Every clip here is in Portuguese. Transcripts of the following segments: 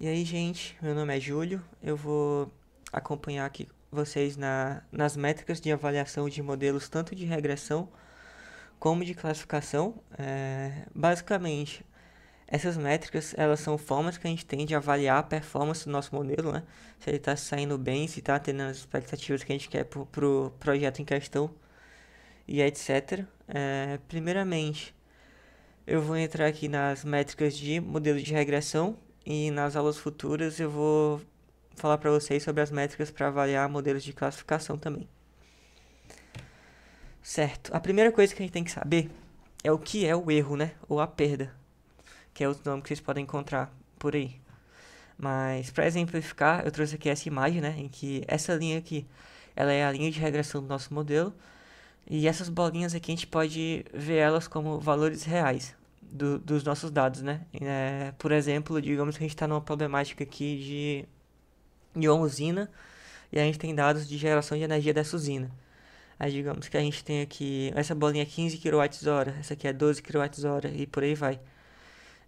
E aí, gente, meu nome é Júlio. Eu vou acompanhar aqui vocês na, nas métricas de avaliação de modelos tanto de regressão como de classificação. É, basicamente, essas métricas elas são formas que a gente tem de avaliar a performance do nosso modelo, né? Se ele está saindo bem, se está tendo as expectativas que a gente quer para o pro projeto em questão e etc. É, primeiramente, eu vou entrar aqui nas métricas de modelo de regressão e nas aulas futuras eu vou falar para vocês sobre as métricas para avaliar modelos de classificação também. Certo, a primeira coisa que a gente tem que saber é o que é o erro, né? Ou a perda, que é o nome que vocês podem encontrar por aí. Mas para exemplificar, eu trouxe aqui essa imagem, né, em que essa linha aqui, ela é a linha de regressão do nosso modelo, e essas bolinhas aqui a gente pode ver elas como valores reais do, dos nossos dados, né? É, por exemplo, digamos que a gente está numa problemática aqui de, de uma usina e a gente tem dados de geração de energia dessa usina. Aí digamos que a gente tem aqui, essa bolinha é 15 kWh, essa aqui é 12 kWh e por aí vai.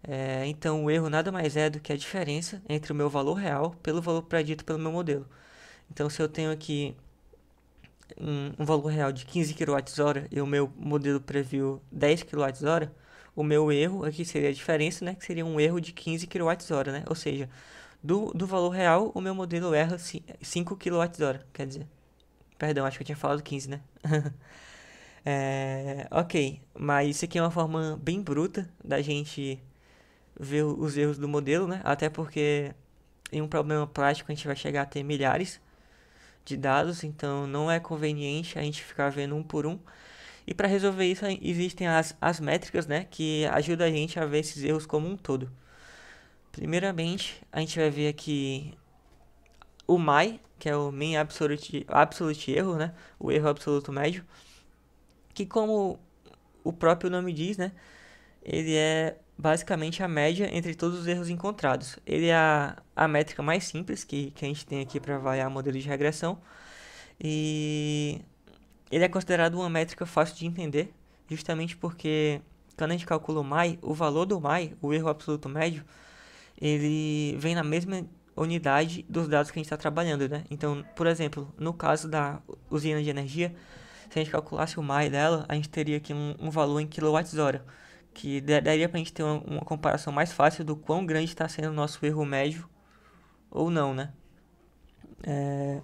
É, então o erro nada mais é do que a diferença entre o meu valor real pelo valor predito pelo meu modelo. Então se eu tenho aqui um, um valor real de 15 kWh e o meu modelo previu 10 kWh, o meu erro, aqui seria a diferença, né? Que seria um erro de 15 kWh, né? Ou seja, do, do valor real, o meu modelo erra 5 kWh, quer dizer. Perdão, acho que eu tinha falado 15, né? é, ok, mas isso aqui é uma forma bem bruta da gente ver os erros do modelo, né? Até porque em um problema prático a gente vai chegar a ter milhares de dados, então não é conveniente a gente ficar vendo um por um. E para resolver isso, existem as, as métricas né, que ajudam a gente a ver esses erros como um todo. Primeiramente, a gente vai ver aqui o MAI, que é o Mean Absolute, Absolute Error, né? o erro absoluto médio, que como o próprio nome diz, né? ele é basicamente a média entre todos os erros encontrados. Ele é a, a métrica mais simples que, que a gente tem aqui para avaliar modelo de regressão. E ele é considerado uma métrica fácil de entender, justamente porque quando a gente calcula o MAI, o valor do MAI, o erro absoluto médio, ele vem na mesma unidade dos dados que a gente está trabalhando, né? Então, por exemplo, no caso da usina de energia, se a gente calculasse o MAI dela, a gente teria aqui um, um valor em quilowatts-hora, que daria para a gente ter uma, uma, comparação mais fácil do quão grande está sendo o nosso erro médio ou não, né? É...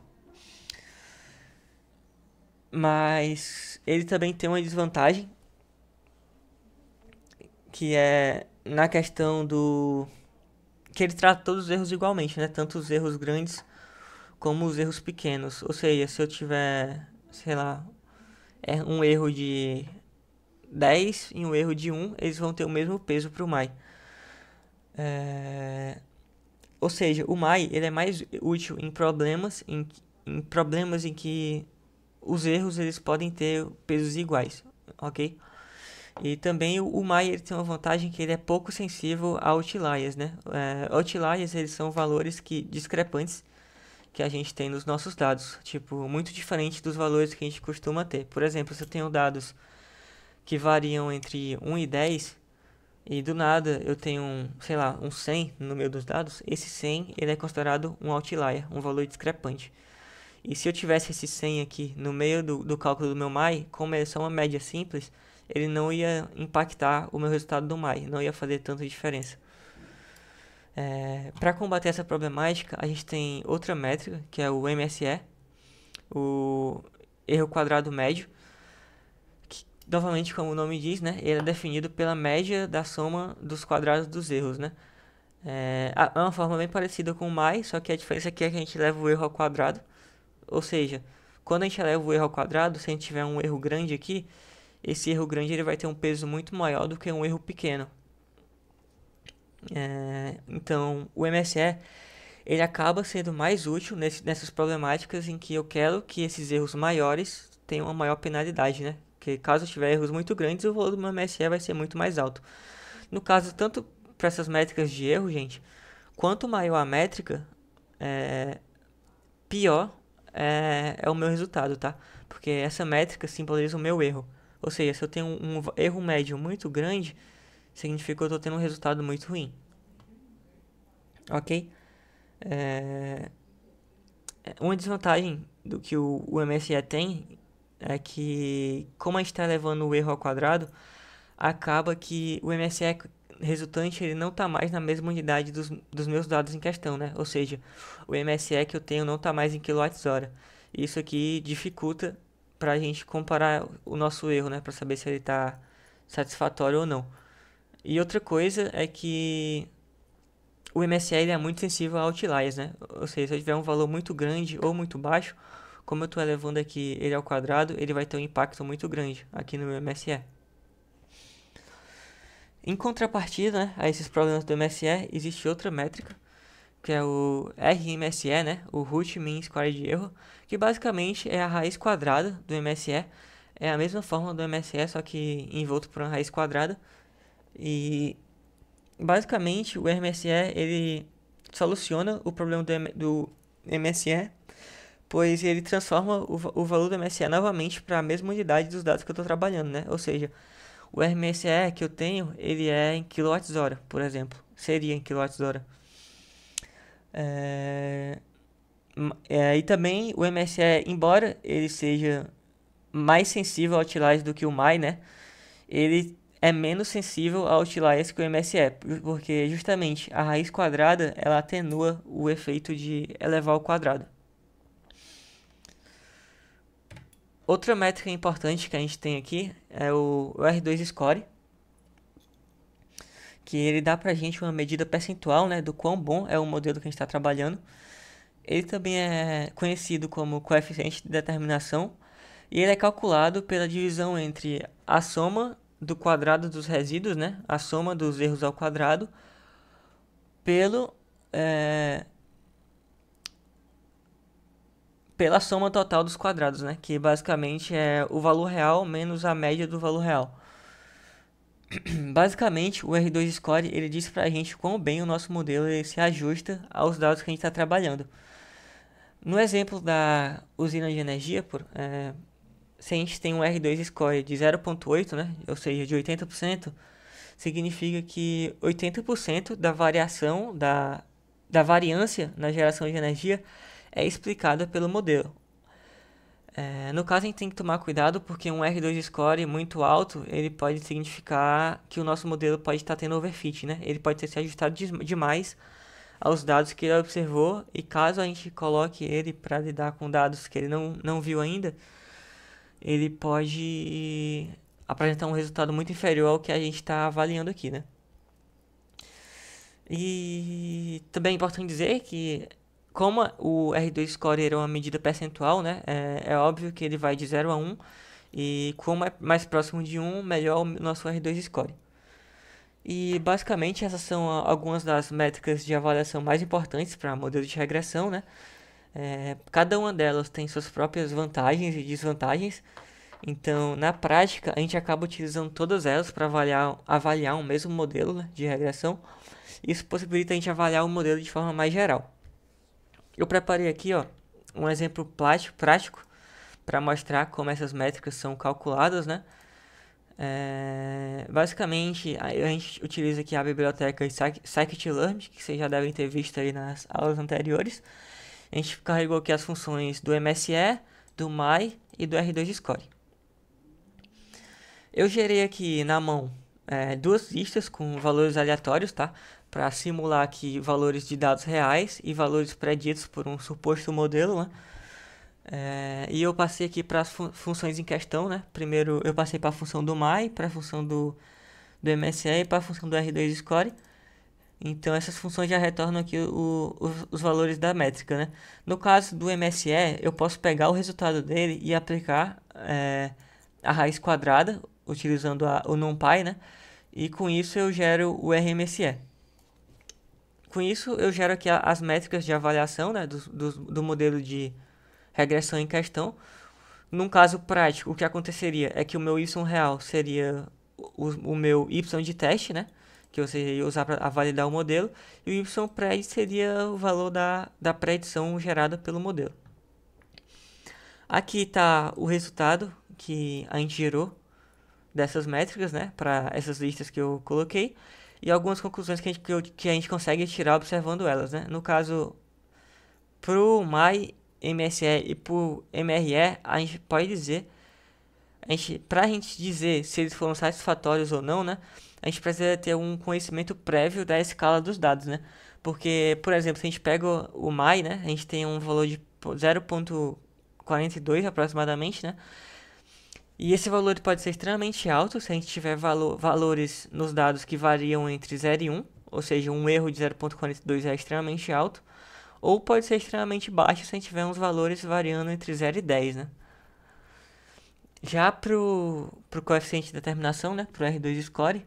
Mas ele também tem uma desvantagem que é na questão do que ele trata todos os erros igualmente, né? Tanto os erros grandes como os erros pequenos. Ou seja, se eu tiver, sei lá, é, um erro de 10 e um erro de 1, eles vão ter o mesmo peso para o Mai. É... Ou seja, o Mai ele é mais útil em problemas em, em problemas em que os erros eles podem ter pesos iguais, ok? E também o Maier tem uma vantagem que ele é pouco sensível a outliers, né? É, outliers eles são valores que discrepantes que a gente tem nos nossos dados, tipo muito diferente dos valores que a gente costuma ter. Por exemplo, se eu tenho dados que variam entre 1 e 10 e do nada eu tenho, um, sei lá, um 100 no meio dos dados, esse 100 ele é considerado um outlier, um valor discrepante. E se eu tivesse esse 100 aqui no meio do, do cálculo do meu MAI, como é só uma média simples, ele não ia impactar o meu resultado do MAI, não ia fazer tanta diferença. É, Para combater essa problemática, a gente tem outra métrica, que é o MSE, o erro quadrado médio, que, novamente, como o nome diz, né, ele é definido pela média da soma dos quadrados dos erros, né? É, é uma forma bem parecida com o MAI, só que a diferença aqui é que a gente leva o erro ao quadrado, ou seja, quando a gente eleva o erro ao quadrado, se a gente tiver um erro grande aqui, esse erro grande ele vai ter um peso muito maior do que um erro pequeno. É, então, o MSE ele acaba sendo mais útil nesse, nessas problemáticas em que eu quero que esses erros maiores tenham uma maior penalidade, né? Que caso eu tiver erros muito grandes, o valor do meu MSE vai ser muito mais alto. No caso, tanto para essas métricas de erro, gente, quanto maior a métrica, é, pior é, é o meu resultado, tá? Porque essa métrica simboliza o meu erro. Ou seja, se eu tenho um erro médio muito grande, significa que eu estou tendo um resultado muito ruim. Ok? É... é uma desvantagem do que o, o MSE tem é que, como a gente está levando o erro ao quadrado, acaba que o MSE resultante ele não está mais na mesma unidade dos, dos meus dados em questão, né? Ou seja, o MSE que eu tenho não está mais em kWh. Isso aqui dificulta para a gente comparar o nosso erro, né? Para saber se ele está satisfatório ou não. E outra coisa é que o MSE é muito sensível a outliers, né? Ou seja, se eu tiver um valor muito grande ou muito baixo, como eu estou elevando aqui ele ao quadrado, ele vai ter um impacto muito grande aqui no meu MSE. Em contrapartida né, a esses problemas do MSE, existe outra métrica, que é o RMSE, né, o root mean square de erro, que basicamente é a raiz quadrada do MSE. É a mesma forma do MSE, só que envolto por uma raiz quadrada. E basicamente o RMSE ele soluciona o problema do, M do MSE, pois ele transforma o, o valor do MSE novamente para a mesma unidade dos dados que eu estou trabalhando, né? Ou seja, o RMSE que eu tenho, ele é em kWh, por exemplo. Seria em kWh. É... É, e também o MSE, embora ele seja mais sensível ao Outliers do que o MAI, né? Ele é menos sensível ao Outliers que o MSE, porque justamente a raiz quadrada, ela atenua o efeito de elevar ao quadrado. Outra métrica importante que a gente tem aqui é o R2 Score, que ele dá para a gente uma medida percentual né, do quão bom é o modelo que a gente está trabalhando. Ele também é conhecido como coeficiente de determinação e ele é calculado pela divisão entre a soma do quadrado dos resíduos, né, a soma dos erros ao quadrado, pelo é, pela soma total dos quadrados, né? Que basicamente é o valor real menos a média do valor real. Basicamente, o R2 Score ele diz para a gente quão bem o nosso modelo se ajusta aos dados que a gente está trabalhando. No exemplo da usina de energia, por, é, se a gente tem um R2 Score de 0.8, né, ou seja, de 80%, significa que 80% da variação, da, da variância na geração de energia é explicada pelo modelo. É, no caso, a gente tem que tomar cuidado porque um R2 score muito alto, ele pode significar que o nosso modelo pode estar tendo overfit, né? Ele pode ter se ajustado de, demais aos dados que ele observou e caso a gente coloque ele para lidar com dados que ele não, não viu ainda, ele pode apresentar um resultado muito inferior ao que a gente está avaliando aqui, né? E também é importante dizer que como o R2 score era uma medida percentual, né, é, é, óbvio que ele vai de 0 a 1, e como é mais próximo de 1, melhor o nosso R2 score. E basicamente essas são algumas das métricas de avaliação mais importantes para modelo de regressão, né? É, cada uma delas tem suas próprias vantagens e desvantagens, então na prática a gente acaba utilizando todas elas para avaliar, avaliar um mesmo modelo né, de regressão. Isso possibilita a gente avaliar o modelo de forma mais geral. Eu preparei aqui ó, um exemplo prático para mostrar como essas métricas são calculadas, né? É, basicamente, a gente utiliza aqui a biblioteca scikit-learn, que vocês já devem ter visto aí nas aulas anteriores. A gente carregou aqui as funções do MSE, do MY e do R2Score. Eu gerei aqui na mão é, duas listas com valores aleatórios, tá? Para simular aqui valores de dados reais e valores preditos por um suposto modelo, né? É, e eu passei aqui para as fun funções em questão, né? Primeiro eu passei para a função do my, para a função do, do MSE e para a função do R2 score. Então essas funções já retornam aqui o, o, os valores da métrica, né? No caso do MSE, eu posso pegar o resultado dele e aplicar é, a raiz quadrada, utilizando a, o NumPy, né? E com isso eu gero o RMSE. Com isso eu gero aqui a, as métricas de avaliação né, do, do, do modelo de regressão em questão. Num caso prático, o que aconteceria é que o meu y real seria o, o meu y de teste, né? Que eu ia usar para validar o modelo. E o y pré seria o valor da, da predição gerada pelo modelo. Aqui está o resultado que a gente gerou dessas métricas, né, para essas listas que eu coloquei e algumas conclusões que a gente, que, eu, que a gente consegue tirar observando elas, né? No caso, pro MAI MSE e pro MRE, a gente pode dizer, a gente, pra gente dizer se eles foram satisfatórios ou não, né? A gente precisa ter um conhecimento prévio da escala dos dados, né? Porque, por exemplo, se a gente pega o MAI, né? A gente tem um valor de 0.42 aproximadamente, né? E esse valor pode ser extremamente alto se a gente tiver valo valores nos dados que variam entre 0 e 1, ou seja, um erro de 0.42 é extremamente alto, ou pode ser extremamente baixo se a gente tiver uns valores variando entre 0 e 10, né? Já para o coeficiente de determinação, né, para o R2 score,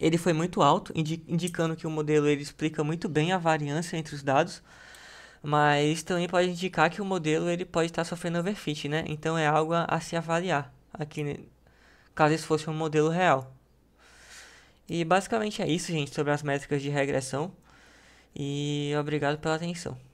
ele foi muito alto, indi indicando que o modelo ele explica muito bem a variância entre os dados, mas também pode indicar que o modelo ele pode estar sofrendo overfit, né? Então é algo a, a se avaliar aqui, né? caso isso fosse um modelo real. E basicamente é isso, gente, sobre as métricas de regressão. E obrigado pela atenção.